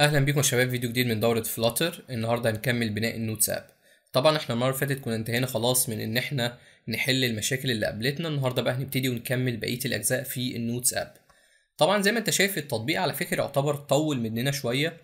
اهلا بيكم يا شباب فيديو جديد من دوره فلاتر النهارده هنكمل بناء النوتس اب طبعا احنا المره اللي فاتت كنا انتهينا خلاص من ان احنا نحل المشاكل اللي قابلتنا النهارده بقى هنبتدي ونكمل بقيه الاجزاء في النوتس اب طبعا زي ما انت شايف التطبيق على فكره يعتبر طول مننا شويه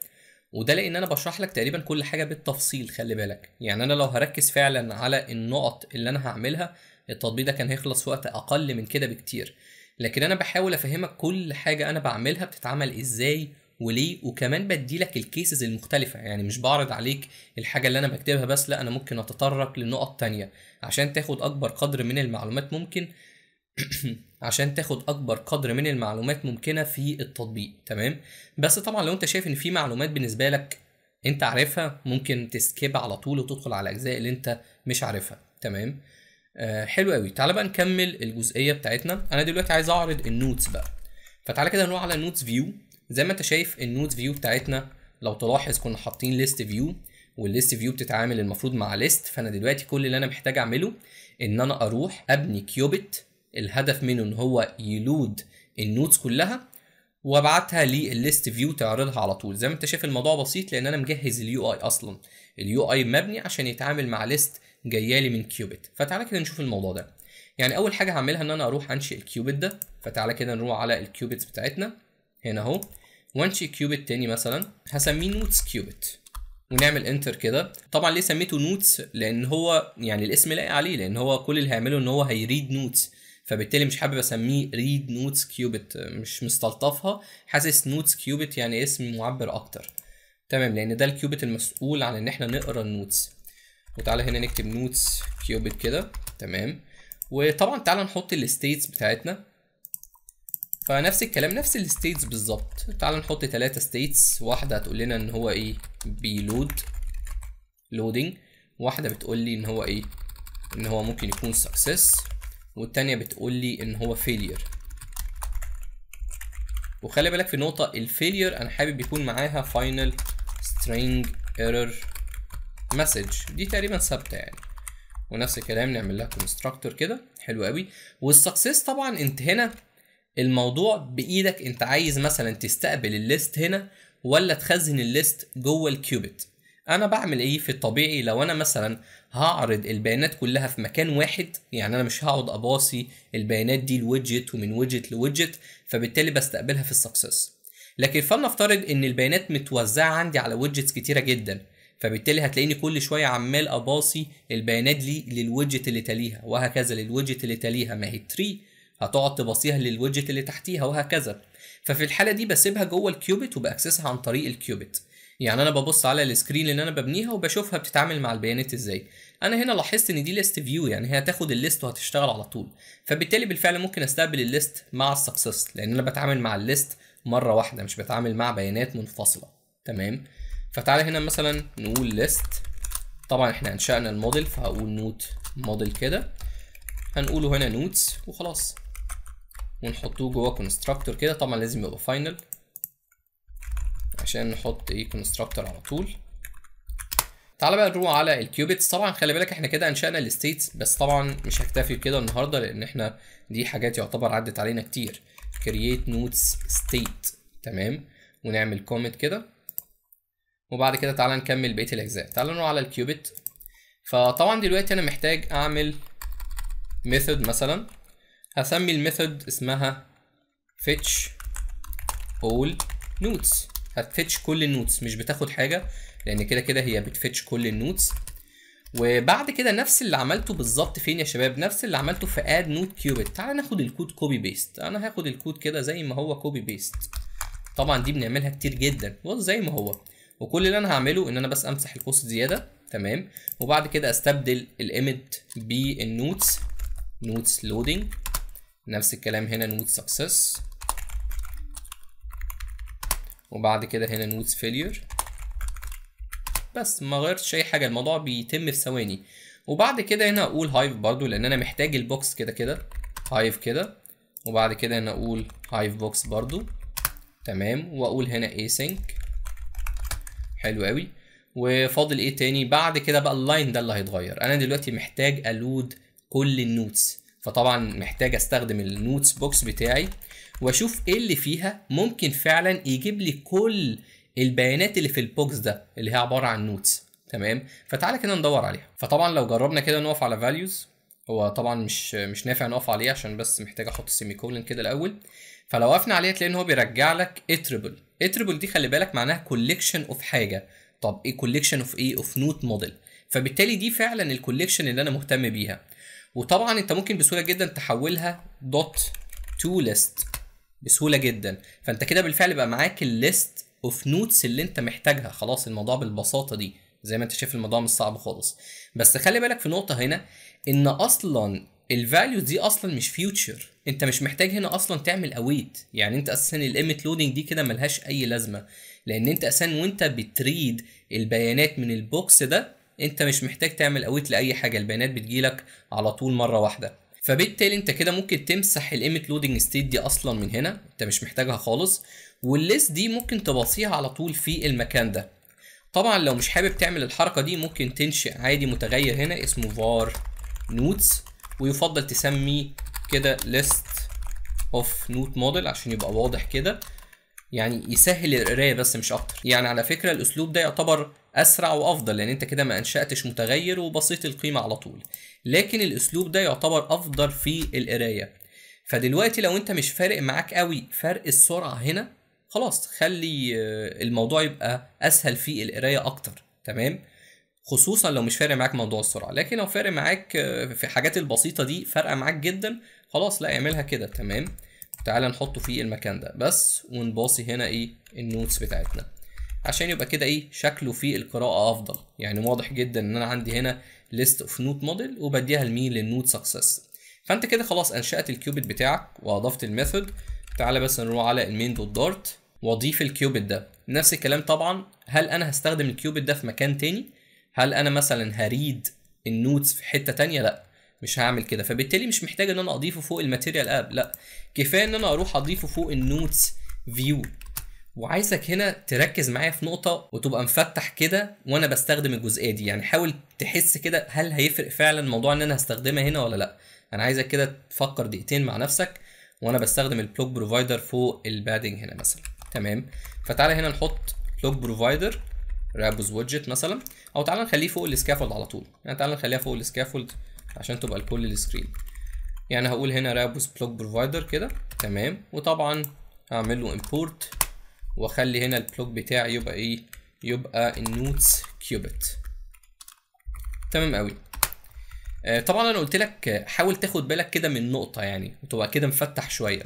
وده لان انا بشرح لك تقريبا كل حاجه بالتفصيل خلي بالك يعني انا لو هركز فعلا على النقط اللي انا هعملها التطبيق ده كان هيخلص في وقت اقل من كده بكتير لكن انا بحاول افهمك كل حاجه انا بعملها بتتعمل ازاي وليه وكمان بدي لك الكيسز المختلفة يعني مش بعرض عليك الحاجة اللي أنا بكتبها بس لا أنا ممكن أتطرق لنقط تانية عشان تاخد أكبر قدر من المعلومات ممكن عشان تاخد اكبر قدر من المعلومات ممكنه في التطبيق تمام بس طبعا لو انت شايف ان في معلومات بالنسبه لك انت عارفها ممكن تسكيب على طول وتدخل على الاجزاء اللي انت مش عارفها تمام آه حلو قوي تعالى بقى نكمل الجزئيه بتاعتنا انا دلوقتي عايز اعرض النوتس بقى فتعالى كده نروح على نوتس فيو زي ما انت شايف النودز فيو بتاعتنا لو تلاحظ كنا حاطين ليست فيو والليست فيو بتتعامل المفروض مع ليست فانا دلوقتي كل اللي انا محتاج اعمله ان انا اروح ابني كيوبت الهدف منه ان هو يلود النودز كلها وابعتها للليست فيو تعرضها على طول زي ما انت شايف الموضوع بسيط لان انا مجهز اليو اي اصلا اليو اي مبني عشان يتعامل مع ليست جايالي من كيوبت فتعالى كده نشوف الموضوع ده يعني اول حاجه هعملها ان انا اروح انشئ الكيوبت ده فتعالى كده نروح على الكيوبتس بتاعتنا هنا اهو وانشئ كيوبت تاني مثلا هسميه نوتس كيوبت ونعمل انتر كده طبعا ليه سميته نوتس لان هو يعني الاسم لاقي عليه لان هو كل اللي هيعمله ان هو هيريد نوتس فبالتالي مش حابب اسميه ريد نوتس كيوبت مش مستلطفها حاسس نوتس كيوبت يعني اسم معبر اكتر تمام لان ده الكيوبت المسؤول عن ان احنا نقرا النوتس وتعالى هنا نكتب نوتس كيوبت كده تمام وطبعا تعالى نحط الستيتس بتاعتنا فنفس الكلام نفس الستيتس بالظبط تعال نحط ثلاثة ستيتس واحدة هتقول لنا ان هو ايه بيلود لودنج واحدة بتقول لي ان هو ايه ان هو ممكن يكون سكسس والتانية بتقول لي ان هو فيلير وخلي بالك في نقطة الفيلير انا حابب يكون معاها فاينل string error message دي تقريبا ثابتة يعني ونفس الكلام نعمل لها constructor كده حلو قوي والسكسس طبعا انت هنا الموضوع بايدك انت عايز مثلا تستقبل الليست هنا ولا تخزن الليست جوه الكيوبت انا بعمل ايه في الطبيعي لو انا مثلا هعرض البيانات كلها في مكان واحد يعني انا مش هقعد اباصي البيانات دي لويدجت ومن ويدجت لويدجت فبالتالي بستقبلها في السكسس لكن فلنفترض ان البيانات متوزعه عندي على ويدجتس كتيره جدا فبالتالي هتلاقيني كل شويه عمال اباصي البيانات دي للويدجت اللي تليها وهكذا للويدجت اللي تليها ما هي تري هتقعد تبصيها للوجت اللي تحتيها وهكذا ففي الحاله دي بسيبها جوه الكيوبت وباكسسها عن طريق الكيوبت يعني انا ببص على السكرين اللي انا ببنيها وبشوفها بتتعامل مع البيانات ازاي انا هنا لاحظت ان دي ليست فيو يعني هي هتاخد الليست وهتشتغل على طول فبالتالي بالفعل ممكن استقبل الليست مع السكسس لان انا بتعامل مع الليست مره واحده مش بتعامل مع بيانات منفصله تمام فتعالى هنا مثلا نقول ليست طبعا احنا انشأنا الموديل فهقول نوت موديل كده هنقوله هنا نوتس وخلاص ونحطوه جوه كونستراكتور كده طبعا لازم يبقى فاينل عشان نحط ايه كونستراكتور على طول تعالى بقى نروح على الكيوبيتس طبعا خلي بالك احنا كده انشأنا الستيتس بس طبعا مش هكتفي بكده النهارده لان احنا دي حاجات يعتبر عدت علينا كتير create نوتس state تمام ونعمل كومنت كده وبعد كده تعالى نكمل بقيه الاجزاء تعالى نروح على الكيوبيت فطبعا دلوقتي انا محتاج اعمل ميثود مثلا هسمي الميثود اسمها fetch all notes هتفتش كل النوتس مش بتاخد حاجة لأن كده كده هي بتفتش كل النوتس وبعد كده نفس اللي عملته بالظبط فين يا شباب نفس اللي عملته في اد note كيوبيت تعال ناخد الكود كوبي بيست انا هاخد الكود كده زي ما هو كوبي بيست طبعا دي بنعملها كتير جدا زي ما هو وكل اللي انا هعمله ان انا بس امسح البوست زياده تمام وبعد كده استبدل الايمج بالنوتس نوتس لودنج نفس الكلام هنا نود سكسس وبعد كده هنا نود فيلير بس ما غيرتش اي حاجه الموضوع بيتم في ثواني وبعد كده هنا اقول هايف برضو لان انا محتاج البوكس كده كده هايف كده وبعد كده هنا اقول هايف بوكس برضو تمام واقول هنا async حلو قوي وفاضل ايه تاني بعد كده بقى اللاين ده اللي هيتغير انا دلوقتي محتاج الود كل النوتس فطبعا محتاج استخدم النوتس بوكس بتاعي واشوف ايه اللي فيها ممكن فعلا يجيب لي كل البيانات اللي في البوكس ده اللي هي عباره عن نوتس تمام فتعالى كده ندور عليها فطبعا لو جربنا كده نقف على فاليوز هو طبعا مش مش نافع نقف عليه عشان بس محتاج احط السيمي كولن كده الاول فلو وقفنا عليه تلاقي ان هو بيرجع لك اتربل اتربل دي خلي بالك معناها كوليكشن اوف حاجه طب ايه كوليكشن اوف ايه اوف نوت موديل فبالتالي دي فعلا الكوليكشن اللي انا مهتم بيها وطبعا انت ممكن بسهوله جدا تحولها دوت تو ليست بسهوله جدا فانت كده بالفعل بقى معاك الليست اوف نوتس اللي انت محتاجها خلاص الموضوع بالبساطه دي زي ما انت شايف الموضوع مش صعب خالص بس خلي بالك في نقطه هنا ان اصلا الفاليو دي اصلا مش فيوتشر انت مش محتاج هنا اصلا تعمل اويت يعني انت اساسا الايمت لودنج دي كده ملهاش اي لازمه لان انت اساسا وانت بتريد البيانات من البوكس ده انت مش محتاج تعمل اويت لاي حاجه البيانات بتجيلك على طول مره واحده فبالتالي انت كده ممكن تمسح الايمت لودنج ستيت دي اصلا من هنا انت مش محتاجها خالص والليست دي ممكن تبصيها على طول في المكان ده طبعا لو مش حابب تعمل الحركه دي ممكن تنشئ عادي متغير هنا اسمه var notes ويفضل تسميه كده list of note model عشان يبقى واضح كده يعني يسهل القرايه بس مش اكتر يعني على فكره الاسلوب ده يعتبر اسرع وافضل لان انت كده ما انشاتش متغير وبسيط القيمه على طول لكن الاسلوب ده يعتبر افضل في القرايه فدلوقتي لو انت مش فارق معاك قوي فرق السرعه هنا خلاص خلي آه، الموضوع يبقى اسهل في القرايه اكتر تمام خصوصا لو مش فارق معاك موضوع السرعه لكن لو فارق معاك آه، في الحاجات البسيطه دي فارقه معاك جدا خلاص لا اعملها كده تمام تعال نحطه في المكان ده بس ونباصي هنا ايه النوتس بتاعتنا عشان يبقى كده ايه شكله في القراءه افضل يعني واضح جدا ان انا عندي هنا ليست اوف نوت موديل وبديها لمين للنوت سكسس فانت كده خلاص انشات الكيوبيت بتاعك واضفت الميثود تعالى بس نروح على المين دوت دارت واضيف الكيوبيت ده نفس الكلام طبعا هل انا هستخدم الكيوبيت ده في مكان تاني هل انا مثلا هريد النوتس في حته تانية لا مش هعمل كده فبالتالي مش محتاج ان انا اضيفه فوق الماتيريال اب لا كفايه ان انا اروح اضيفه فوق النوتس فيو وعايزك هنا تركز معايا في نقطة وتبقى مفتح كده وانا بستخدم الجزئية دي يعني حاول تحس كده هل هيفرق فعلا موضوع ان انا هستخدمها هنا ولا لا انا عايزك كده تفكر دقيقتين مع نفسك وانا بستخدم البلوك بروفايدر فوق البادنج هنا مثلا تمام فتعالى هنا نحط بلوك بروفايدر رابوز ويدجت مثلا او تعالى نخليه فوق السكافولد على طول يعني تعالى نخليها فوق السكافولد عشان تبقى لكل السكرين يعني هقول هنا رابوز بلوك بروفايدر كده تمام وطبعا هعمل له امبورت واخلي هنا البلوك بتاعي يبقى ايه يبقى النوتس كيوبت تمام قوي آه، طبعا انا قلت لك حاول تاخد بالك كده من نقطه يعني وتبقى كده مفتح شويه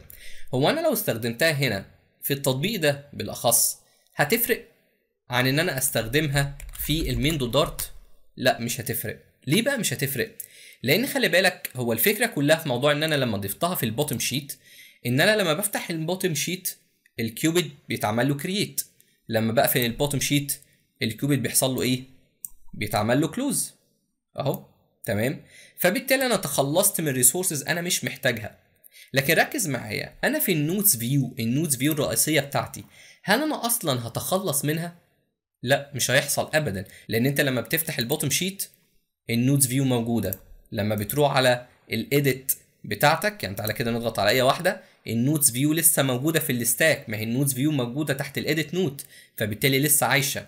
هو انا لو استخدمتها هنا في التطبيق ده بالاخص هتفرق عن ان انا استخدمها في المين دو دارت لا مش هتفرق ليه بقى مش هتفرق لان خلي بالك هو الفكره كلها في موضوع ان انا لما ضفتها في البوتم شيت ان انا لما بفتح البوتم شيت الكيوبيد بيتعمل له كرييت لما بقفل البوتوم شيت الكيوبيد بيحصل له ايه بيتعمل له كلوز اهو تمام فبالتالي انا تخلصت من ريسورسز انا مش محتاجها لكن ركز معايا انا في النوتس فيو النوتس فيو الرئيسيه بتاعتي هل انا اصلا هتخلص منها لا مش هيحصل ابدا لان انت لما بتفتح البوتوم شيت النوتس فيو موجوده لما بتروح على الايديت بتاعتك يعني تعالى كده نضغط على اي واحده النوتس فيو لسه موجوده في الستاك ما هي النوتس فيو موجوده تحت الاديت نوت فبالتالي لسه عايشه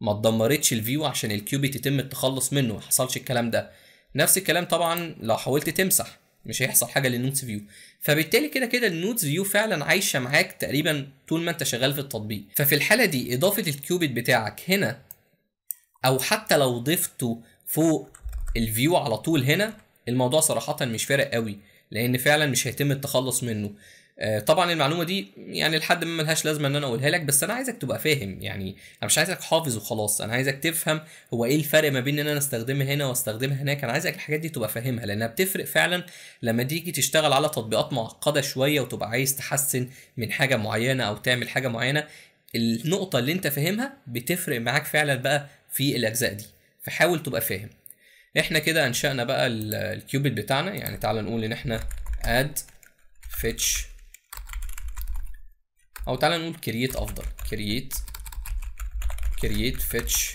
ما اتدمرتش الفيو عشان الكيوبيت يتم التخلص منه ما حصلش الكلام ده نفس الكلام طبعا لو حاولت تمسح مش هيحصل حاجه للنوتس فيو فبالتالي كده كده النوتس فيو فعلا عايشه معاك تقريبا طول ما انت شغال في التطبيق ففي الحاله دي اضافه الكيوبيت بتاعك هنا او حتى لو ضفته فوق الفيو على طول هنا الموضوع صراحه مش فارق قوي لان فعلا مش هيتم التخلص منه آه، طبعا المعلومه دي يعني لحد ما ملهاش لازمه ان انا اقولها لك بس انا عايزك تبقى فاهم يعني انا مش عايزك حافظ وخلاص انا عايزك تفهم هو ايه الفرق ما بين ان انا استخدمها هنا واستخدمها هناك انا عايزك الحاجات دي تبقى فاهمها لانها بتفرق فعلا لما تيجي تشتغل على تطبيقات معقده شويه وتبقى عايز تحسن من حاجه معينه او تعمل حاجه معينه النقطه اللي انت فاهمها بتفرق معاك فعلا بقى في الاجزاء دي فحاول تبقى فاهم احنا كده انشأنا بقى الكيوبيت بتاعنا يعني تعال نقول ان احنا اد فيتش او تعال نقول كرييت افضل كرييت كرييت فيتش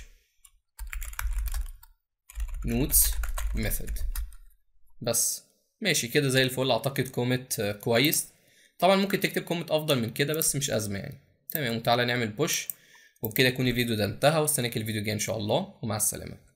nodes ميثود بس ماشي كده زي الفل اعتقد كوميت آه، كويس طبعا ممكن تكتب كوميت افضل من كده بس مش ازمه يعني تمام وتعالى نعمل بوش وبكده يكون الفيديو ده انتهى واستناك الفيديو الجاي ان شاء الله ومع السلامه